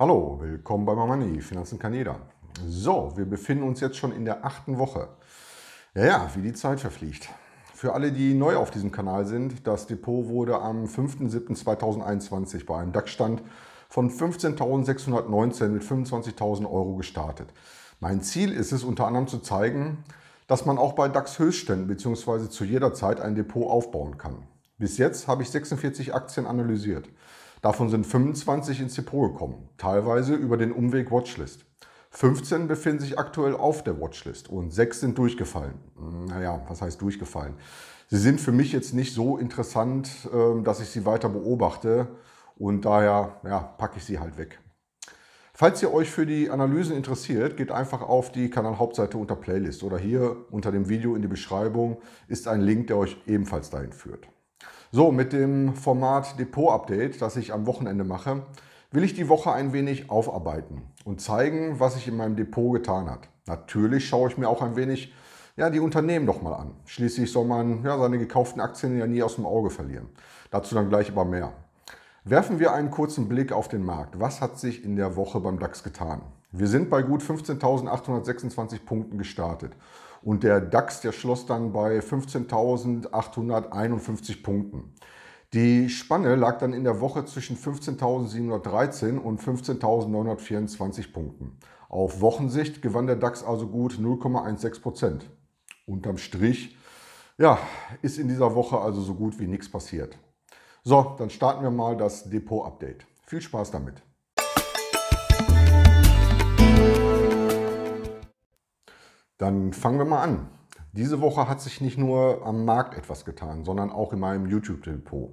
Hallo, willkommen bei Mamani, Finanzen kann jeder. So, wir befinden uns jetzt schon in der achten Woche. Ja, ja, wie die Zeit verfliegt. Für alle, die neu auf diesem Kanal sind, das Depot wurde am 5.7.2021 bei einem DAX-Stand von 15.619 mit 25.000 Euro gestartet. Mein Ziel ist es unter anderem zu zeigen, dass man auch bei DAX-Höchstständen bzw. zu jeder Zeit ein Depot aufbauen kann. Bis jetzt habe ich 46 Aktien analysiert. Davon sind 25 ins Depot gekommen, teilweise über den Umweg Watchlist. 15 befinden sich aktuell auf der Watchlist und 6 sind durchgefallen. Hm, naja, was heißt durchgefallen? Sie sind für mich jetzt nicht so interessant, ähm, dass ich sie weiter beobachte und daher ja, packe ich sie halt weg. Falls ihr euch für die Analysen interessiert, geht einfach auf die Kanalhauptseite unter Playlist oder hier unter dem Video in die Beschreibung ist ein Link, der euch ebenfalls dahin führt. So, mit dem Format Depot-Update, das ich am Wochenende mache, will ich die Woche ein wenig aufarbeiten und zeigen, was sich in meinem Depot getan hat. Natürlich schaue ich mir auch ein wenig ja, die Unternehmen doch mal an. Schließlich soll man ja, seine gekauften Aktien ja nie aus dem Auge verlieren. Dazu dann gleich aber mehr. Werfen wir einen kurzen Blick auf den Markt. Was hat sich in der Woche beim DAX getan? Wir sind bei gut 15.826 Punkten gestartet und der DAX, der schloss dann bei 15.851 Punkten. Die Spanne lag dann in der Woche zwischen 15.713 und 15.924 Punkten. Auf Wochensicht gewann der DAX also gut 0,16 Prozent. Unterm Strich, ja, ist in dieser Woche also so gut wie nichts passiert. So, dann starten wir mal das Depot-Update. Viel Spaß damit! Dann fangen wir mal an. Diese Woche hat sich nicht nur am Markt etwas getan, sondern auch in meinem YouTube-Depot.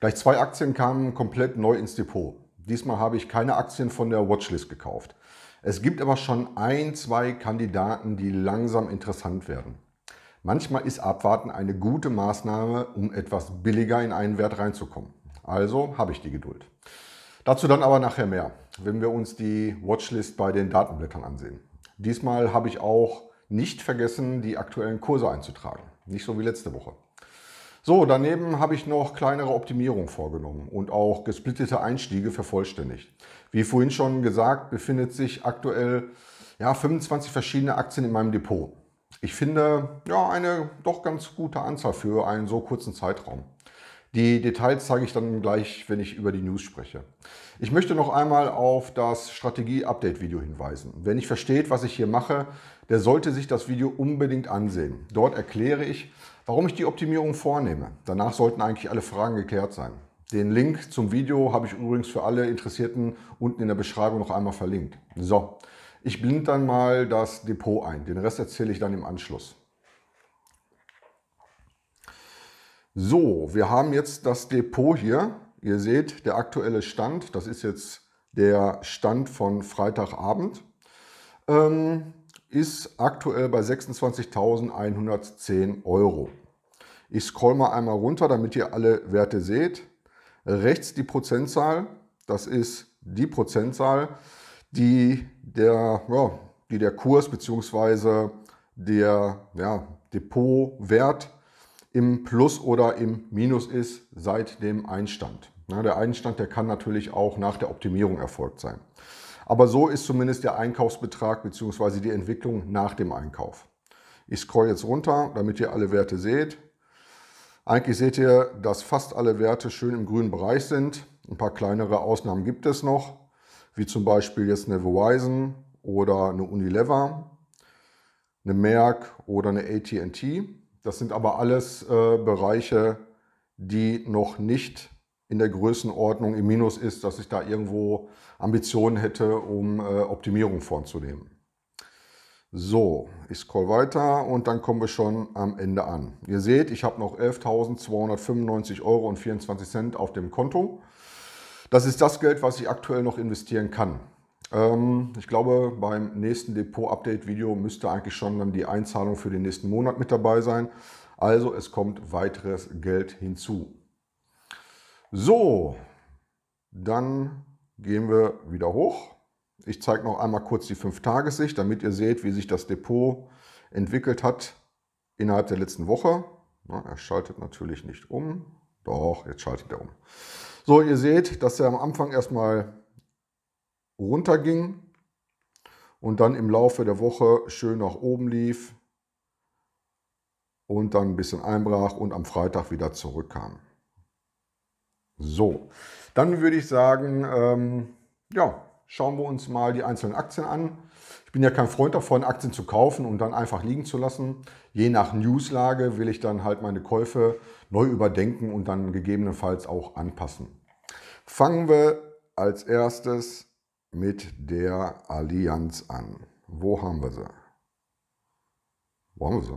Gleich zwei Aktien kamen komplett neu ins Depot. Diesmal habe ich keine Aktien von der Watchlist gekauft. Es gibt aber schon ein, zwei Kandidaten, die langsam interessant werden. Manchmal ist Abwarten eine gute Maßnahme, um etwas billiger in einen Wert reinzukommen. Also habe ich die Geduld. Dazu dann aber nachher mehr, wenn wir uns die Watchlist bei den Datenblättern ansehen. Diesmal habe ich auch nicht vergessen, die aktuellen Kurse einzutragen. Nicht so wie letzte Woche. So, daneben habe ich noch kleinere Optimierungen vorgenommen und auch gesplittete Einstiege vervollständigt. Wie vorhin schon gesagt, befindet sich aktuell ja, 25 verschiedene Aktien in meinem Depot. Ich finde, ja, eine doch ganz gute Anzahl für einen so kurzen Zeitraum. Die Details zeige ich dann gleich, wenn ich über die News spreche. Ich möchte noch einmal auf das Strategie-Update-Video hinweisen. Wer nicht versteht, was ich hier mache, der sollte sich das Video unbedingt ansehen. Dort erkläre ich, warum ich die Optimierung vornehme. Danach sollten eigentlich alle Fragen geklärt sein. Den Link zum Video habe ich übrigens für alle Interessierten unten in der Beschreibung noch einmal verlinkt. So, ich blind dann mal das Depot ein. Den Rest erzähle ich dann im Anschluss. So, wir haben jetzt das Depot hier. Ihr seht, der aktuelle Stand, das ist jetzt der Stand von Freitagabend, ähm, ist aktuell bei 26.110 Euro. Ich scroll mal einmal runter, damit ihr alle Werte seht. Rechts die Prozentzahl, das ist die Prozentzahl, die der, ja, die der Kurs bzw. der ja, Depotwert im Plus oder im Minus ist seit dem Einstand. Ja, der Einstand, der kann natürlich auch nach der Optimierung erfolgt sein. Aber so ist zumindest der Einkaufsbetrag bzw. die Entwicklung nach dem Einkauf. Ich scroll jetzt runter, damit ihr alle Werte seht. Eigentlich seht ihr, dass fast alle Werte schön im grünen Bereich sind. Ein paar kleinere Ausnahmen gibt es noch, wie zum Beispiel jetzt eine Verizon oder eine Unilever, eine Merck oder eine AT&T. Das sind aber alles äh, Bereiche, die noch nicht in der Größenordnung im Minus ist, dass ich da irgendwo Ambitionen hätte, um äh, Optimierung vorzunehmen. So, ich scroll weiter und dann kommen wir schon am Ende an. Ihr seht, ich habe noch 11.295,24 Euro auf dem Konto. Das ist das Geld, was ich aktuell noch investieren kann. Ähm, ich glaube, beim nächsten Depot-Update-Video müsste eigentlich schon dann die Einzahlung für den nächsten Monat mit dabei sein. Also es kommt weiteres Geld hinzu. So, dann gehen wir wieder hoch. Ich zeige noch einmal kurz die 5 tages sicht damit ihr seht, wie sich das Depot entwickelt hat innerhalb der letzten Woche. Na, er schaltet natürlich nicht um. Doch, jetzt schaltet er um. So, ihr seht, dass er am Anfang erstmal runterging und dann im Laufe der Woche schön nach oben lief und dann ein bisschen einbrach und am Freitag wieder zurückkam. So, dann würde ich sagen, ähm, ja, schauen wir uns mal die einzelnen Aktien an. Ich bin ja kein Freund davon, Aktien zu kaufen und dann einfach liegen zu lassen. Je nach Newslage will ich dann halt meine Käufe neu überdenken und dann gegebenenfalls auch anpassen. Fangen wir als erstes mit der Allianz an. Wo haben wir sie? Wo haben wir sie?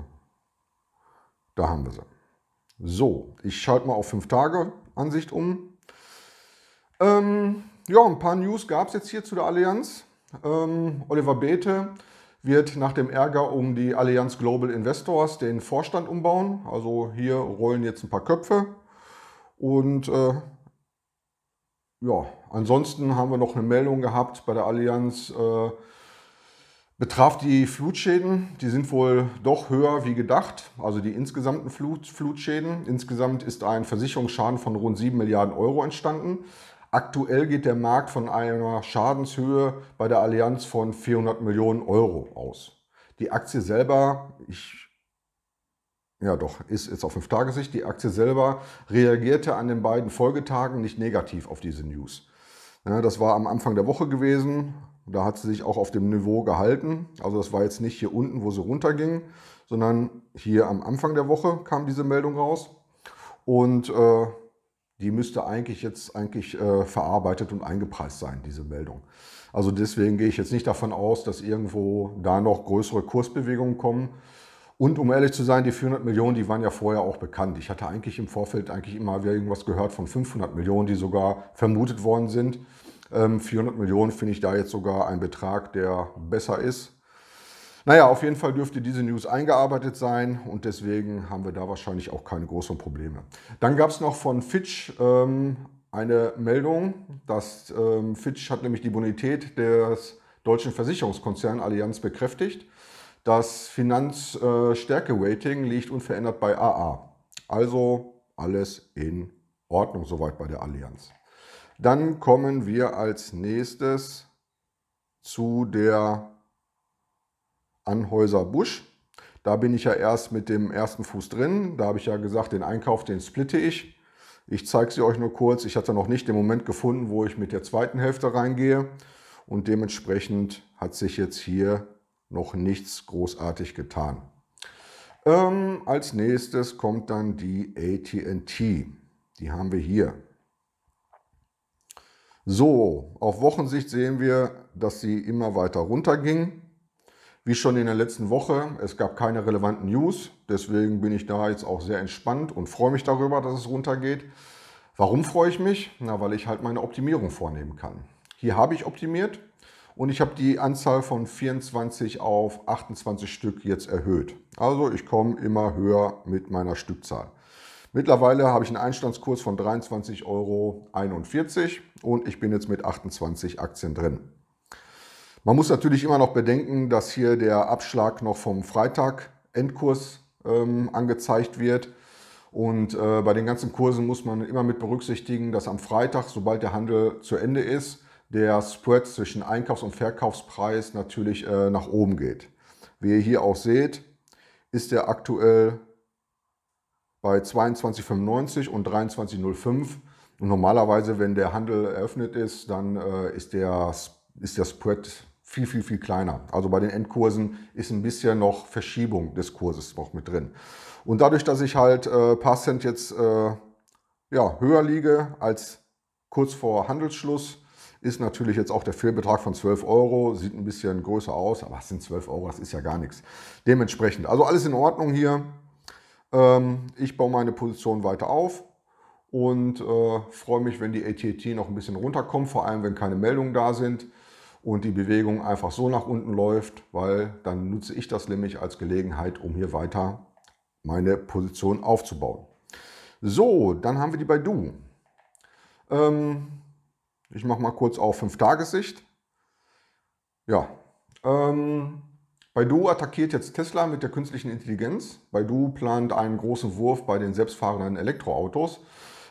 Da haben wir sie. So, ich schalte mal auf 5 Tage Ansicht um. Ähm, ja, ein paar News gab es jetzt hier zu der Allianz. Ähm, Oliver Bethe wird nach dem Ärger um die Allianz Global Investors den Vorstand umbauen. Also hier rollen jetzt ein paar Köpfe. Und äh, ja, ansonsten haben wir noch eine Meldung gehabt bei der Allianz. Äh, betraf die Flutschäden. Die sind wohl doch höher wie gedacht, also die insgesamten Flut, Flutschäden. Insgesamt ist ein Versicherungsschaden von rund 7 Milliarden Euro entstanden. Aktuell geht der Markt von einer Schadenshöhe bei der Allianz von 400 Millionen Euro aus. Die Aktie selber, ich ja, doch, ist jetzt auf 5-Tage-Sicht. Die Aktie selber reagierte an den beiden Folgetagen nicht negativ auf diese News. Ja, das war am Anfang der Woche gewesen. Da hat sie sich auch auf dem Niveau gehalten. Also das war jetzt nicht hier unten, wo sie runterging, sondern hier am Anfang der Woche kam diese Meldung raus. Und äh, die müsste eigentlich jetzt eigentlich äh, verarbeitet und eingepreist sein, diese Meldung. Also deswegen gehe ich jetzt nicht davon aus, dass irgendwo da noch größere Kursbewegungen kommen und um ehrlich zu sein, die 400 Millionen, die waren ja vorher auch bekannt. Ich hatte eigentlich im Vorfeld eigentlich immer wieder irgendwas gehört von 500 Millionen, die sogar vermutet worden sind. 400 ähm, Millionen finde ich da jetzt sogar ein Betrag, der besser ist. Naja, auf jeden Fall dürfte diese News eingearbeitet sein und deswegen haben wir da wahrscheinlich auch keine großen Probleme. Dann gab es noch von Fitch ähm, eine Meldung, dass ähm, Fitch hat nämlich die Bonität des deutschen Versicherungskonzerns Allianz bekräftigt. Das Finanzstärke-Rating liegt unverändert bei AA. Also alles in Ordnung soweit bei der Allianz. Dann kommen wir als nächstes zu der Anhäuser Busch. Da bin ich ja erst mit dem ersten Fuß drin. Da habe ich ja gesagt, den Einkauf, den splitte ich. Ich zeige sie euch nur kurz. Ich hatte noch nicht den Moment gefunden, wo ich mit der zweiten Hälfte reingehe. Und dementsprechend hat sich jetzt hier noch nichts großartig getan. Ähm, als nächstes kommt dann die ATT. Die haben wir hier. So, auf Wochensicht sehen wir, dass sie immer weiter runterging. Wie schon in der letzten Woche, es gab keine relevanten News. Deswegen bin ich da jetzt auch sehr entspannt und freue mich darüber, dass es runtergeht. Warum freue ich mich? Na, weil ich halt meine Optimierung vornehmen kann. Hier habe ich optimiert, und ich habe die Anzahl von 24 auf 28 Stück jetzt erhöht. Also ich komme immer höher mit meiner Stückzahl. Mittlerweile habe ich einen Einstandskurs von 23,41 Euro und ich bin jetzt mit 28 Aktien drin. Man muss natürlich immer noch bedenken, dass hier der Abschlag noch vom Freitag Endkurs ähm, angezeigt wird. Und äh, bei den ganzen Kursen muss man immer mit berücksichtigen, dass am Freitag, sobald der Handel zu Ende ist, der Spread zwischen Einkaufs- und Verkaufspreis natürlich äh, nach oben geht. Wie ihr hier auch seht, ist er aktuell bei 22,95 und 23,05. Und normalerweise, wenn der Handel eröffnet ist, dann äh, ist, der, ist der Spread viel, viel, viel kleiner. Also bei den Endkursen ist ein bisschen noch Verschiebung des Kurses auch mit drin. Und dadurch, dass ich halt äh, paar Cent jetzt äh, ja, höher liege als kurz vor Handelsschluss, ist natürlich jetzt auch der Fehlbetrag von 12 Euro, sieht ein bisschen größer aus, aber es sind 12 Euro, das ist ja gar nichts. Dementsprechend, also alles in Ordnung hier. Ähm, ich baue meine Position weiter auf und äh, freue mich, wenn die ATT noch ein bisschen runterkommt, vor allem wenn keine Meldungen da sind und die Bewegung einfach so nach unten läuft, weil dann nutze ich das nämlich als Gelegenheit, um hier weiter meine Position aufzubauen. So, dann haben wir die Baidu. Ähm, ich mache mal kurz auf 5 tages sicht Ja, ähm, Baidu attackiert jetzt Tesla mit der künstlichen Intelligenz. Baidu plant einen großen Wurf bei den selbstfahrenden Elektroautos.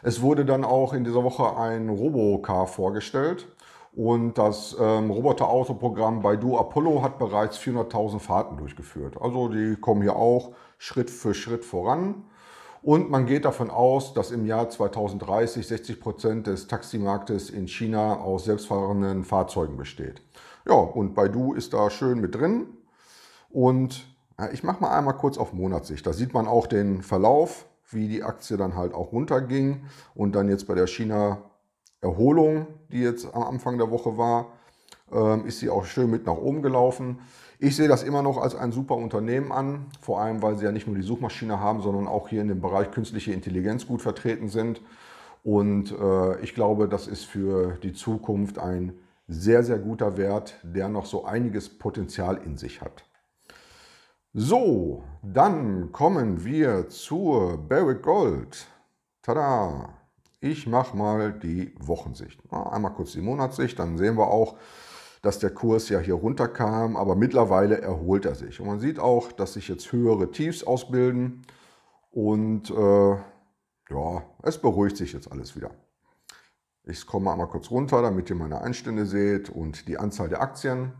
Es wurde dann auch in dieser Woche ein Robocar vorgestellt und das ähm, Roboterautoprogramm Baidu Apollo hat bereits 400.000 Fahrten durchgeführt. Also die kommen hier auch Schritt für Schritt voran. Und man geht davon aus, dass im Jahr 2030 60 Prozent des Taximarktes in China aus selbstfahrenden Fahrzeugen besteht. Ja, und Baidu ist da schön mit drin. Und ja, ich mache mal einmal kurz auf Monatssicht. Da sieht man auch den Verlauf, wie die Aktie dann halt auch runterging und dann jetzt bei der China-Erholung, die jetzt am Anfang der Woche war, ähm, ist sie auch schön mit nach oben gelaufen. Ich sehe das immer noch als ein super Unternehmen an, vor allem weil sie ja nicht nur die Suchmaschine haben, sondern auch hier in dem Bereich künstliche Intelligenz gut vertreten sind. Und äh, ich glaube, das ist für die Zukunft ein sehr, sehr guter Wert, der noch so einiges Potenzial in sich hat. So, dann kommen wir zur Barrick Gold. Tada! Ich mache mal die Wochensicht. Einmal kurz die Monatssicht, dann sehen wir auch, dass der Kurs ja hier runterkam, aber mittlerweile erholt er sich. Und man sieht auch, dass sich jetzt höhere Tiefs ausbilden und äh, ja, es beruhigt sich jetzt alles wieder. Ich komme einmal kurz runter, damit ihr meine Einstände seht und die Anzahl der Aktien.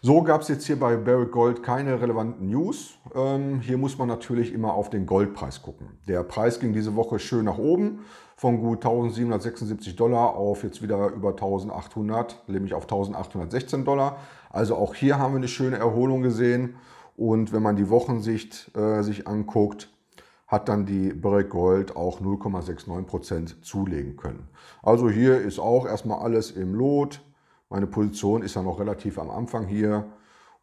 So gab es jetzt hier bei Barrick Gold keine relevanten News. Ähm, hier muss man natürlich immer auf den Goldpreis gucken. Der Preis ging diese Woche schön nach oben, von gut 1776 Dollar auf jetzt wieder über 1800, nämlich auf 1816 Dollar. Also auch hier haben wir eine schöne Erholung gesehen. Und wenn man die Wochensicht äh, sich anguckt, hat dann die Barrick Gold auch 0,69% zulegen können. Also hier ist auch erstmal alles im Lot. Meine Position ist ja noch relativ am Anfang hier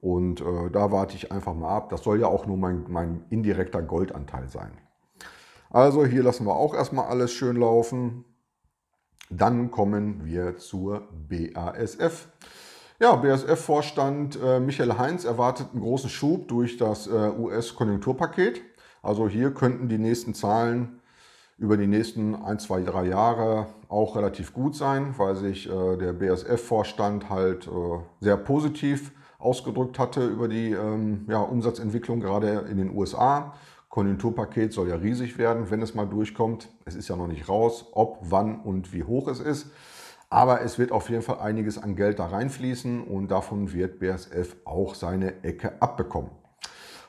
und äh, da warte ich einfach mal ab. Das soll ja auch nur mein, mein indirekter Goldanteil sein. Also hier lassen wir auch erstmal alles schön laufen. Dann kommen wir zur BASF. Ja, BASF-Vorstand äh, Michael Heinz erwartet einen großen Schub durch das äh, US-Konjunkturpaket. Also hier könnten die nächsten Zahlen über die nächsten ein, zwei, drei Jahre auch relativ gut sein, weil sich äh, der BSF-Vorstand halt äh, sehr positiv ausgedrückt hatte über die ähm, ja, Umsatzentwicklung, gerade in den USA. Konjunkturpaket soll ja riesig werden, wenn es mal durchkommt. Es ist ja noch nicht raus, ob, wann und wie hoch es ist. Aber es wird auf jeden Fall einiges an Geld da reinfließen und davon wird BSF auch seine Ecke abbekommen.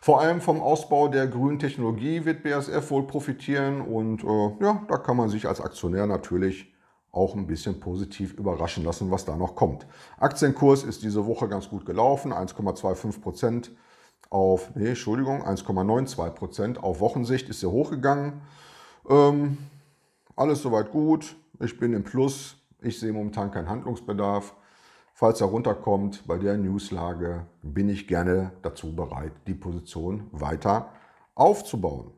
Vor allem vom Ausbau der grünen Technologie wird BASF wohl profitieren und äh, ja, da kann man sich als Aktionär natürlich auch ein bisschen positiv überraschen lassen, was da noch kommt. Aktienkurs ist diese Woche ganz gut gelaufen, 1,25 Prozent auf, nee, Entschuldigung, 1,92 Prozent auf Wochensicht ist er hochgegangen. Ähm, alles soweit gut, ich bin im Plus, ich sehe momentan keinen Handlungsbedarf. Falls er runterkommt bei der Newslage, bin ich gerne dazu bereit, die Position weiter aufzubauen.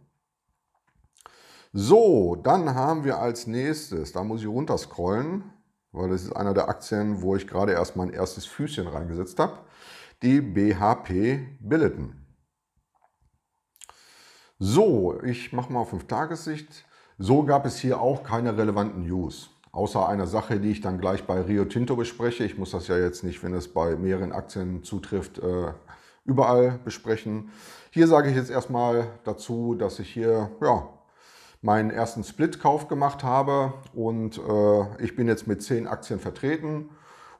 So, dann haben wir als nächstes, da muss ich runterscrollen, weil das ist einer der Aktien, wo ich gerade erst mein erstes Füßchen reingesetzt habe, die BHP Billiton. So, ich mache mal auf 5-Tagessicht. So gab es hier auch keine relevanten News. Außer einer Sache, die ich dann gleich bei Rio Tinto bespreche. Ich muss das ja jetzt nicht, wenn es bei mehreren Aktien zutrifft, äh, überall besprechen. Hier sage ich jetzt erstmal dazu, dass ich hier ja, meinen ersten Split-Kauf gemacht habe und äh, ich bin jetzt mit zehn Aktien vertreten.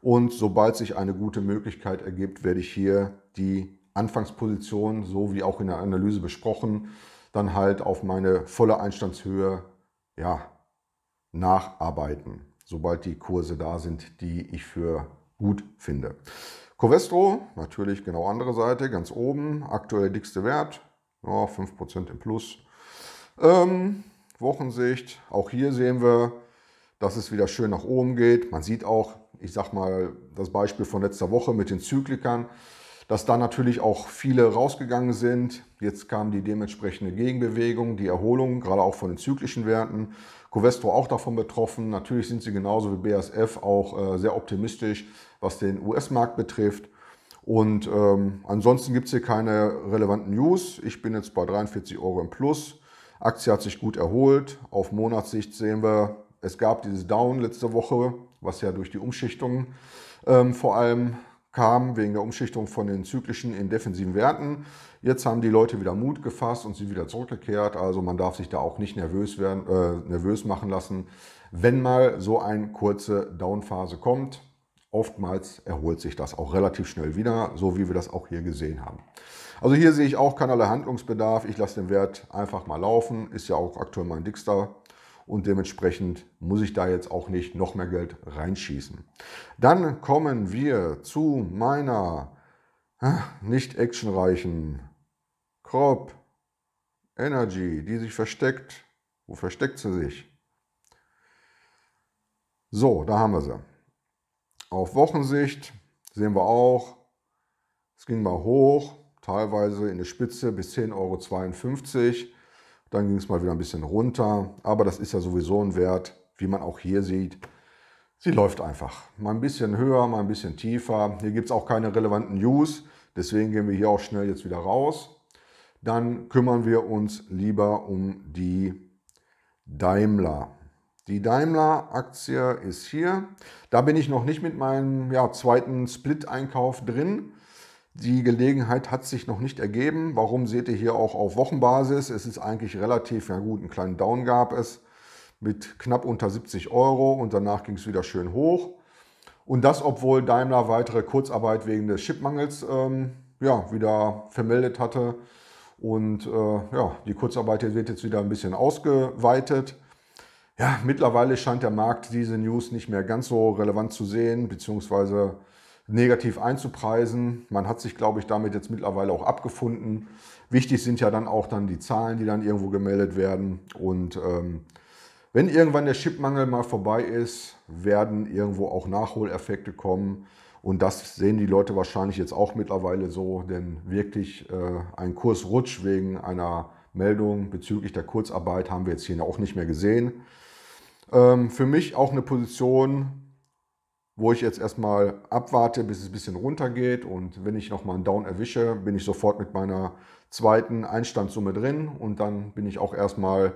Und sobald sich eine gute Möglichkeit ergibt, werde ich hier die Anfangsposition, so wie auch in der Analyse besprochen, dann halt auf meine volle Einstandshöhe ja, nacharbeiten, sobald die Kurse da sind, die ich für gut finde. Covestro, natürlich genau andere Seite, ganz oben, aktuell dickste Wert, ja, 5% im Plus. Ähm, Wochensicht, auch hier sehen wir, dass es wieder schön nach oben geht. Man sieht auch, ich sag mal, das Beispiel von letzter Woche mit den Zyklikern dass da natürlich auch viele rausgegangen sind. Jetzt kam die dementsprechende Gegenbewegung, die Erholung, gerade auch von den zyklischen Werten. Covestro auch davon betroffen. Natürlich sind sie genauso wie BASF auch äh, sehr optimistisch, was den US-Markt betrifft. Und ähm, ansonsten gibt es hier keine relevanten News. Ich bin jetzt bei 43 Euro im Plus. Aktie hat sich gut erholt. Auf Monatssicht sehen wir, es gab dieses Down letzte Woche, was ja durch die Umschichtung ähm, vor allem kam wegen der Umschichtung von den zyklischen in defensiven Werten. Jetzt haben die Leute wieder Mut gefasst und sind wieder zurückgekehrt. Also man darf sich da auch nicht nervös, werden, äh, nervös machen lassen, wenn mal so eine kurze Downphase kommt. Oftmals erholt sich das auch relativ schnell wieder, so wie wir das auch hier gesehen haben. Also hier sehe ich auch keinerlei Handlungsbedarf. Ich lasse den Wert einfach mal laufen. Ist ja auch aktuell mein dickster und dementsprechend muss ich da jetzt auch nicht noch mehr Geld reinschießen. Dann kommen wir zu meiner nicht actionreichen Crop Energy, die sich versteckt. Wo versteckt sie sich? So, da haben wir sie. Auf Wochensicht sehen wir auch, es ging mal hoch, teilweise in der Spitze bis 10,52 Euro. Dann ging es mal wieder ein bisschen runter. Aber das ist ja sowieso ein Wert, wie man auch hier sieht. Sie läuft einfach. Mal ein bisschen höher, mal ein bisschen tiefer. Hier gibt es auch keine relevanten News. Deswegen gehen wir hier auch schnell jetzt wieder raus. Dann kümmern wir uns lieber um die Daimler. Die Daimler-Aktie ist hier. Da bin ich noch nicht mit meinem ja, zweiten Split-Einkauf drin. Die Gelegenheit hat sich noch nicht ergeben. Warum seht ihr hier auch auf Wochenbasis? Es ist eigentlich relativ, ja gut, einen kleinen Down gab es mit knapp unter 70 Euro und danach ging es wieder schön hoch. Und das, obwohl Daimler weitere Kurzarbeit wegen des Chipmangels ähm, ja, wieder vermeldet hatte. Und äh, ja, die Kurzarbeit wird jetzt wieder ein bisschen ausgeweitet. Ja, mittlerweile scheint der Markt diese News nicht mehr ganz so relevant zu sehen, beziehungsweise negativ einzupreisen. Man hat sich, glaube ich, damit jetzt mittlerweile auch abgefunden. Wichtig sind ja dann auch dann die Zahlen, die dann irgendwo gemeldet werden. Und ähm, wenn irgendwann der Chipmangel mal vorbei ist, werden irgendwo auch Nachholeffekte kommen. Und das sehen die Leute wahrscheinlich jetzt auch mittlerweile so, denn wirklich äh, ein Kursrutsch wegen einer Meldung bezüglich der Kurzarbeit haben wir jetzt hier auch nicht mehr gesehen. Ähm, für mich auch eine Position, wo ich jetzt erstmal abwarte, bis es ein bisschen runtergeht und wenn ich nochmal einen Down erwische, bin ich sofort mit meiner zweiten Einstandssumme drin und dann bin ich auch erstmal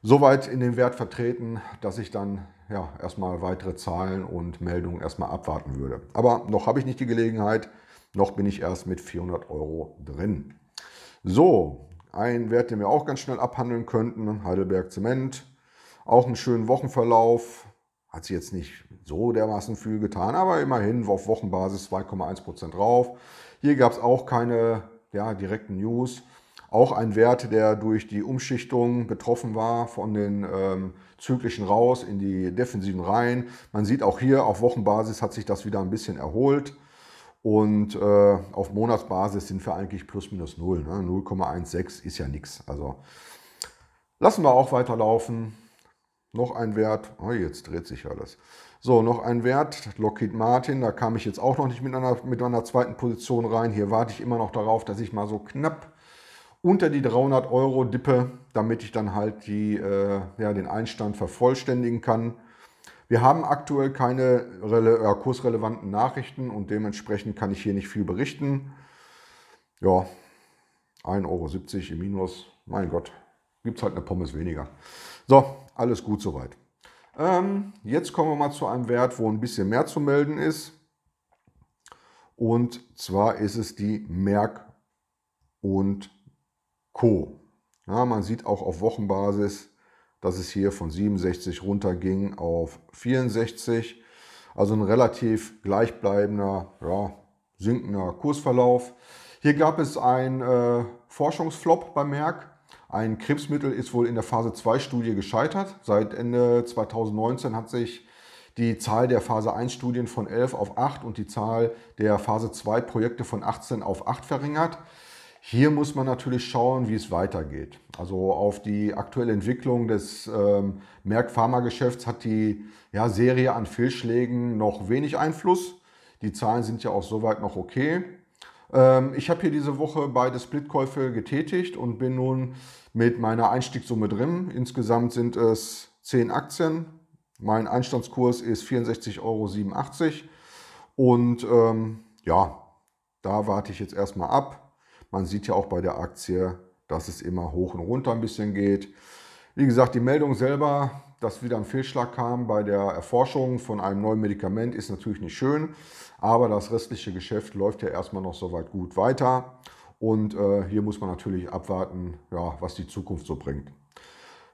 so weit in den Wert vertreten, dass ich dann ja, erstmal weitere Zahlen und Meldungen erstmal abwarten würde. Aber noch habe ich nicht die Gelegenheit, noch bin ich erst mit 400 Euro drin. So, ein Wert, den wir auch ganz schnell abhandeln könnten, Heidelberg Zement. Auch einen schönen Wochenverlauf, hat sie jetzt nicht so dermaßen viel getan, aber immerhin auf Wochenbasis 2,1% Prozent drauf. Hier gab es auch keine ja, direkten News. Auch ein Wert, der durch die Umschichtung betroffen war von den ähm, zyklischen raus in die defensiven Reihen. Man sieht auch hier auf Wochenbasis hat sich das wieder ein bisschen erholt. Und äh, auf Monatsbasis sind wir eigentlich plus minus 0. Ne? 0,16 ist ja nichts. Also lassen wir auch weiterlaufen. Noch ein Wert, oh, jetzt dreht sich alles. So, noch ein Wert, Lockheed Martin, da kam ich jetzt auch noch nicht mit einer, mit einer zweiten Position rein. Hier warte ich immer noch darauf, dass ich mal so knapp unter die 300 Euro dippe, damit ich dann halt die, äh, ja, den Einstand vervollständigen kann. Wir haben aktuell keine rele äh, kursrelevanten Nachrichten und dementsprechend kann ich hier nicht viel berichten. Ja, 1,70 Euro im Minus, mein Gott, gibt es halt eine Pommes weniger. So, alles gut soweit. Ähm, jetzt kommen wir mal zu einem Wert, wo ein bisschen mehr zu melden ist. Und zwar ist es die Merck und Co. Ja, man sieht auch auf Wochenbasis, dass es hier von 67 runterging auf 64. Also ein relativ gleichbleibender, ja, sinkender Kursverlauf. Hier gab es einen äh, Forschungsflop bei Merck. Ein Krebsmittel ist wohl in der Phase 2-Studie gescheitert. Seit Ende 2019 hat sich die Zahl der Phase 1-Studien von 11 auf 8 und die Zahl der Phase 2-Projekte von 18 auf 8 verringert. Hier muss man natürlich schauen, wie es weitergeht. Also auf die aktuelle Entwicklung des ähm, Merck-Pharma-Geschäfts hat die ja, Serie an Fehlschlägen noch wenig Einfluss. Die Zahlen sind ja auch soweit noch okay. Ähm, ich habe hier diese Woche beide Splitkäufe getätigt und bin nun mit meiner Einstiegssumme drin. Insgesamt sind es 10 Aktien. Mein Einstandskurs ist 64,87 Euro. Und ähm, ja, da warte ich jetzt erstmal ab. Man sieht ja auch bei der Aktie, dass es immer hoch und runter ein bisschen geht. Wie gesagt, die Meldung selber dass wieder ein Fehlschlag kam bei der Erforschung von einem neuen Medikament, ist natürlich nicht schön, aber das restliche Geschäft läuft ja erstmal noch soweit gut weiter. Und äh, hier muss man natürlich abwarten, ja, was die Zukunft so bringt.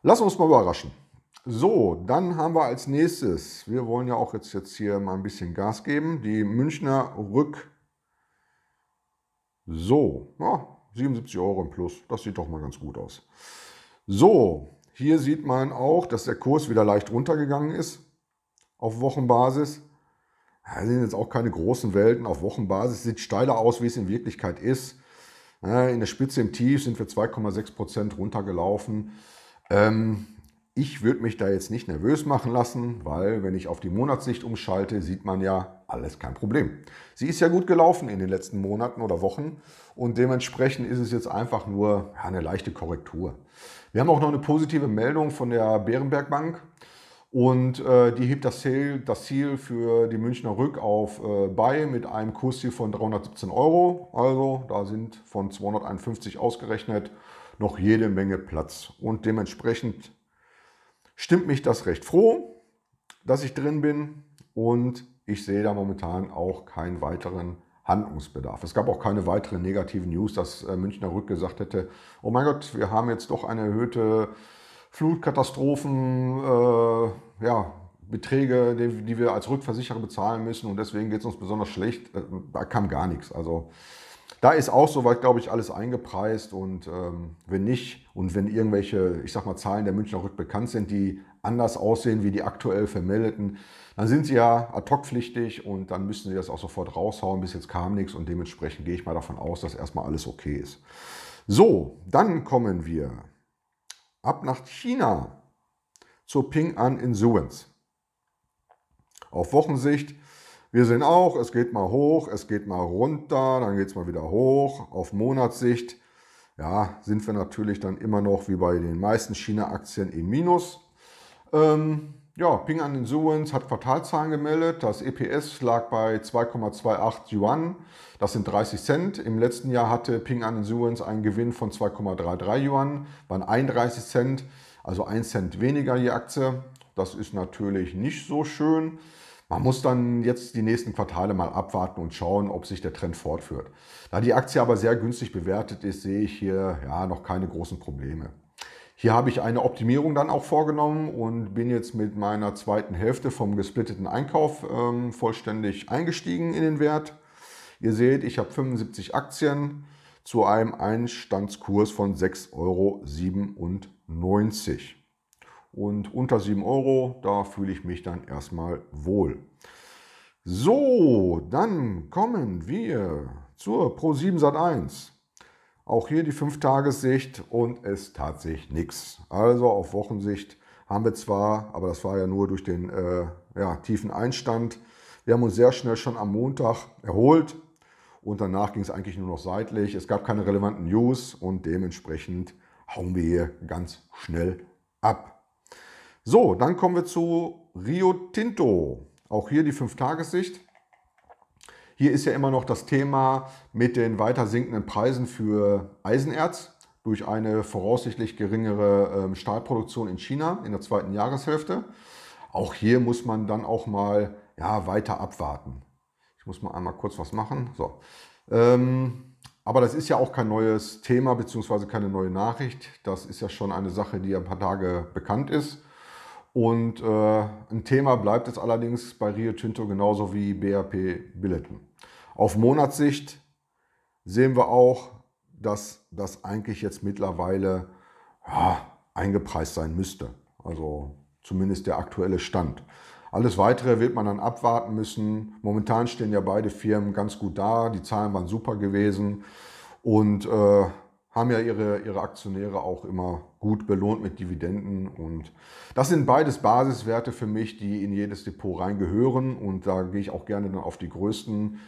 Lass uns mal überraschen. So, dann haben wir als nächstes, wir wollen ja auch jetzt, jetzt hier mal ein bisschen Gas geben, die Münchner Rück. So, ja, 77 Euro im Plus, das sieht doch mal ganz gut aus. So, hier sieht man auch, dass der Kurs wieder leicht runtergegangen ist auf Wochenbasis. Das sind jetzt auch keine großen Welten auf Wochenbasis. Sieht steiler aus, wie es in Wirklichkeit ist. In der Spitze im Tief sind wir 2,6% runtergelaufen. Ähm, ich würde mich da jetzt nicht nervös machen lassen, weil wenn ich auf die Monatssicht umschalte, sieht man ja, alles kein Problem. Sie ist ja gut gelaufen in den letzten Monaten oder Wochen und dementsprechend ist es jetzt einfach nur eine leichte Korrektur. Wir haben auch noch eine positive Meldung von der Bärenberg Bank und äh, die hebt das Ziel, das Ziel, für die Münchner Rück auf äh, bei mit einem Kursziel von 317 Euro. Also da sind von 251 ausgerechnet noch jede Menge Platz und dementsprechend stimmt mich das recht froh, dass ich drin bin und ich sehe da momentan auch keinen weiteren Handlungsbedarf. Es gab auch keine weiteren negativen News, dass äh, Münchner Rück gesagt hätte, oh mein Gott, wir haben jetzt doch eine erhöhte Flutkatastrophen, äh, ja, Beträge, die, die, wir als Rückversicherer bezahlen müssen und deswegen geht es uns besonders schlecht. Äh, da kam gar nichts. Also da ist auch soweit, glaube ich, alles eingepreist. Und ähm, wenn nicht und wenn irgendwelche, ich sag mal, Zahlen der Münchner Rück bekannt sind, die anders aussehen wie die aktuell vermeldeten, dann sind sie ja ad hoc pflichtig und dann müssen sie das auch sofort raushauen. Bis jetzt kam nichts und dementsprechend gehe ich mal davon aus, dass erstmal alles okay ist. So, dann kommen wir ab nach China zur Ping An Insurance. Auf Wochensicht wir sehen auch, es geht mal hoch, es geht mal runter, dann geht es mal wieder hoch. Auf Monatssicht ja, sind wir natürlich dann immer noch wie bei den meisten China-Aktien im Minus. Ähm, ja, Ping An Insurance hat Quartalzahlen gemeldet. Das EPS lag bei 2,28 Yuan. Das sind 30 Cent. Im letzten Jahr hatte Ping An Insurance einen Gewinn von 2,33 Yuan, waren 31 Cent, also 1 Cent weniger je Aktie. Das ist natürlich nicht so schön. Man muss dann jetzt die nächsten Quartale mal abwarten und schauen, ob sich der Trend fortführt. Da die Aktie aber sehr günstig bewertet ist, sehe ich hier ja noch keine großen Probleme. Hier habe ich eine Optimierung dann auch vorgenommen und bin jetzt mit meiner zweiten Hälfte vom gesplitteten Einkauf ähm, vollständig eingestiegen in den Wert. Ihr seht, ich habe 75 Aktien zu einem Einstandskurs von 6,97 Euro. Und unter 7 Euro, da fühle ich mich dann erstmal wohl. So, dann kommen wir zur Pro7 Sat1. Auch hier die 5-Tages-Sicht und es tat sich nichts. Also auf Wochensicht haben wir zwar, aber das war ja nur durch den äh, ja, tiefen Einstand. Wir haben uns sehr schnell schon am Montag erholt und danach ging es eigentlich nur noch seitlich. Es gab keine relevanten News und dementsprechend hauen wir hier ganz schnell ab. So, dann kommen wir zu Rio Tinto. Auch hier die fünf sicht Hier ist ja immer noch das Thema mit den weiter sinkenden Preisen für Eisenerz durch eine voraussichtlich geringere ähm, Stahlproduktion in China in der zweiten Jahreshälfte. Auch hier muss man dann auch mal ja, weiter abwarten. Ich muss mal einmal kurz was machen. So. Ähm, aber das ist ja auch kein neues Thema bzw. keine neue Nachricht. Das ist ja schon eine Sache, die ein paar Tage bekannt ist. Und äh, ein Thema bleibt es allerdings bei Rio Tinto genauso wie BAP Billiton. Auf Monatssicht sehen wir auch, dass das eigentlich jetzt mittlerweile ja, eingepreist sein müsste. Also zumindest der aktuelle Stand. Alles Weitere wird man dann abwarten müssen. Momentan stehen ja beide Firmen ganz gut da. Die Zahlen waren super gewesen. Und äh, haben ja ihre, ihre Aktionäre auch immer gut belohnt mit Dividenden. Und das sind beides Basiswerte für mich, die in jedes Depot reingehören. Und da gehe ich auch gerne dann auf die größten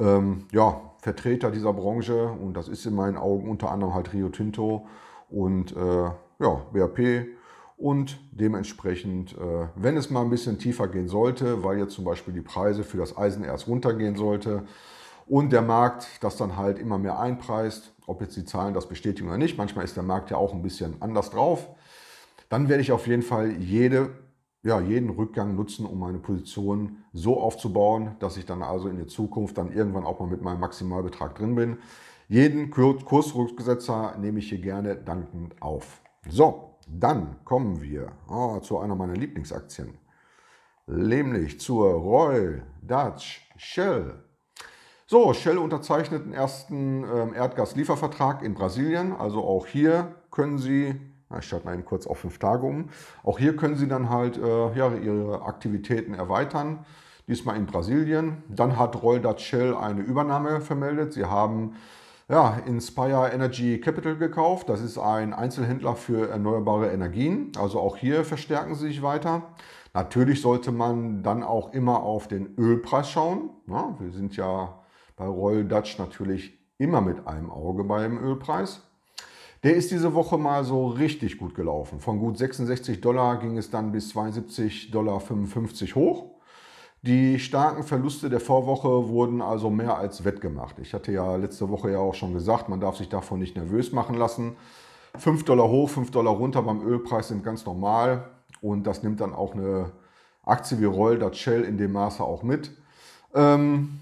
ähm, ja, Vertreter dieser Branche. Und das ist in meinen Augen unter anderem halt Rio Tinto und äh, ja, BAP. Und dementsprechend, äh, wenn es mal ein bisschen tiefer gehen sollte, weil jetzt zum Beispiel die Preise für das Eisenerz runtergehen sollte, und der Markt das dann halt immer mehr einpreist, ob jetzt die Zahlen das bestätigen oder nicht. Manchmal ist der Markt ja auch ein bisschen anders drauf. Dann werde ich auf jeden Fall jede, ja, jeden Rückgang nutzen, um meine Position so aufzubauen, dass ich dann also in der Zukunft dann irgendwann auch mal mit meinem Maximalbetrag drin bin. Jeden Kursrücksetzer nehme ich hier gerne dankend auf. So, dann kommen wir oh, zu einer meiner Lieblingsaktien, nämlich zur Royal Dutch Shell. So, Shell unterzeichnet den ersten ähm, Erdgasliefervertrag in Brasilien. Also auch hier können Sie, na, ich schalte mal eben kurz auf fünf Tage um, auch hier können Sie dann halt äh, ja, Ihre Aktivitäten erweitern. Diesmal in Brasilien. Dann hat Roldat Shell eine Übernahme vermeldet. Sie haben ja, Inspire Energy Capital gekauft. Das ist ein Einzelhändler für erneuerbare Energien. Also auch hier verstärken sie sich weiter. Natürlich sollte man dann auch immer auf den Ölpreis schauen. Ja, wir sind ja bei Royal Dutch natürlich immer mit einem Auge beim Ölpreis. Der ist diese Woche mal so richtig gut gelaufen. Von gut 66 Dollar ging es dann bis 72,55 Dollar hoch. Die starken Verluste der Vorwoche wurden also mehr als wettgemacht. Ich hatte ja letzte Woche ja auch schon gesagt, man darf sich davon nicht nervös machen lassen. 5 Dollar hoch, 5 Dollar runter beim Ölpreis sind ganz normal und das nimmt dann auch eine Aktie wie Roll, Dutch Shell in dem Maße auch mit. Ähm,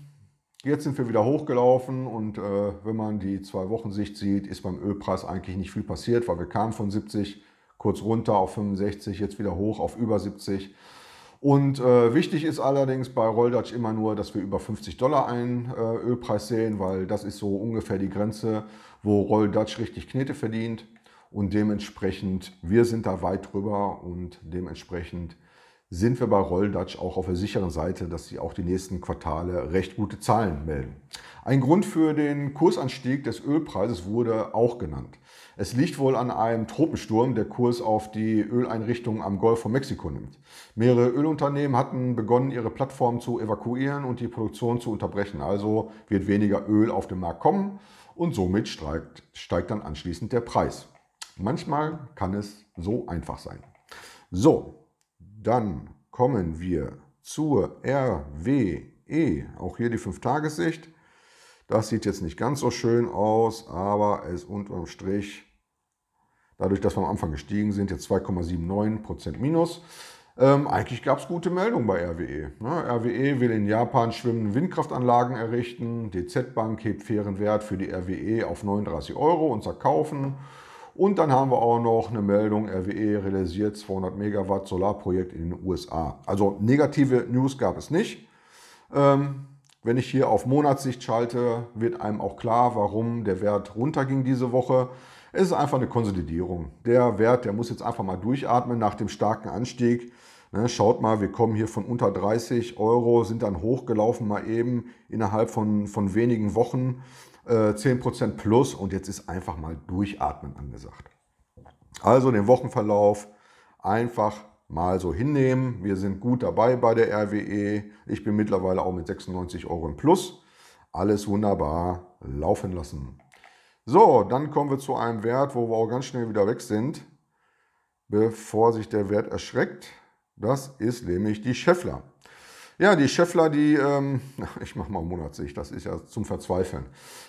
Jetzt sind wir wieder hochgelaufen und äh, wenn man die zwei Wochen Sicht sieht, ist beim Ölpreis eigentlich nicht viel passiert, weil wir kamen von 70 kurz runter auf 65, jetzt wieder hoch auf über 70. Und äh, wichtig ist allerdings bei Rolldutch immer nur, dass wir über 50 Dollar einen äh, Ölpreis sehen, weil das ist so ungefähr die Grenze, wo Rolldutch richtig Knete verdient. Und dementsprechend, wir sind da weit drüber und dementsprechend sind wir bei Roll auch auf der sicheren Seite, dass sie auch die nächsten Quartale recht gute Zahlen melden. Ein Grund für den Kursanstieg des Ölpreises wurde auch genannt. Es liegt wohl an einem Tropensturm, der Kurs auf die Öleinrichtungen am Golf von Mexiko nimmt. Mehrere Ölunternehmen hatten begonnen, ihre Plattformen zu evakuieren und die Produktion zu unterbrechen. Also wird weniger Öl auf den Markt kommen und somit steigt, steigt dann anschließend der Preis. Manchmal kann es so einfach sein. So, dann kommen wir zur RWE. Auch hier die 5 tages sicht Das sieht jetzt nicht ganz so schön aus, aber es ist unterm Strich, dadurch, dass wir am Anfang gestiegen sind, jetzt 2,79% minus. Ähm, eigentlich gab es gute Meldungen bei RWE. Ne? RWE will in Japan schwimmende Windkraftanlagen errichten. DZ Bank hebt fairen Wert für die RWE auf 39 Euro und verkaufen. kaufen. Und dann haben wir auch noch eine Meldung, RWE realisiert 200 Megawatt Solarprojekt in den USA. Also negative News gab es nicht. Ähm, wenn ich hier auf Monatssicht schalte, wird einem auch klar, warum der Wert runterging diese Woche. Es ist einfach eine Konsolidierung. Der Wert, der muss jetzt einfach mal durchatmen nach dem starken Anstieg. Ne, schaut mal, wir kommen hier von unter 30 Euro, sind dann hochgelaufen mal eben innerhalb von, von wenigen Wochen äh, 10% plus und jetzt ist einfach mal durchatmen angesagt. Also den Wochenverlauf einfach mal so hinnehmen. Wir sind gut dabei bei der RWE. Ich bin mittlerweile auch mit 96 Euro im Plus. Alles wunderbar laufen lassen. So, dann kommen wir zu einem Wert, wo wir auch ganz schnell wieder weg sind, bevor sich der Wert erschreckt. Das ist nämlich die Scheffler. Ja, die Scheffler, die, ähm, ich mache mal Monatssicht, das ist ja zum Verzweifeln.